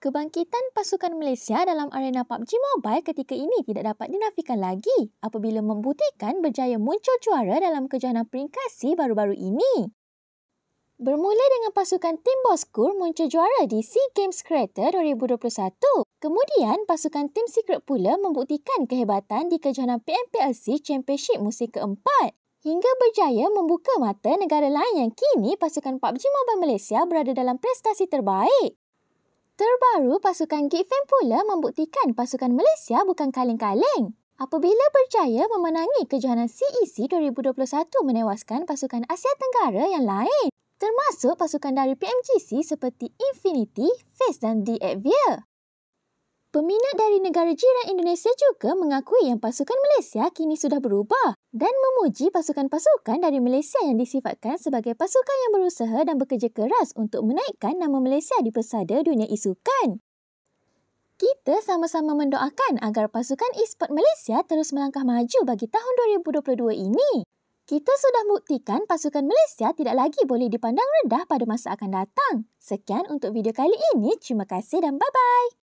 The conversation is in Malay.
Kebangkitan pasukan Malaysia dalam arena PUBG Mobile ketika ini tidak dapat dinafikan lagi apabila membuktikan berjaya muncul juara dalam kejohanan peringkasi baru-baru ini. Bermula dengan pasukan Tim Boskur muncul juara di SEA Games Creator 2021. Kemudian, pasukan Tim Secret pula membuktikan kehebatan di kejohanan PMPLC Championship musim keempat. Hingga berjaya membuka mata negara lain yang kini pasukan PUBG Mobile Malaysia berada dalam prestasi terbaik. Terbaru pasukan Gifan pula membuktikan pasukan Malaysia bukan kaleng-kaleng. Apabila berjaya memenangi kejohanan CEC 2021 menewaskan pasukan Asia Tenggara yang lain termasuk pasukan dari PMGC seperti Infinity, Face dan The Advia. Peminat dari negara jiran Indonesia juga mengakui yang pasukan Malaysia kini sudah berubah dan memuji pasukan-pasukan dari Malaysia yang disifatkan sebagai pasukan yang berusaha dan bekerja keras untuk menaikkan nama Malaysia di pesada dunia isukan. Kita sama-sama mendoakan agar pasukan e-sport Malaysia terus melangkah maju bagi tahun 2022 ini. Kita sudah buktikan pasukan Malaysia tidak lagi boleh dipandang rendah pada masa akan datang. Sekian untuk video kali ini. Terima kasih dan bye-bye.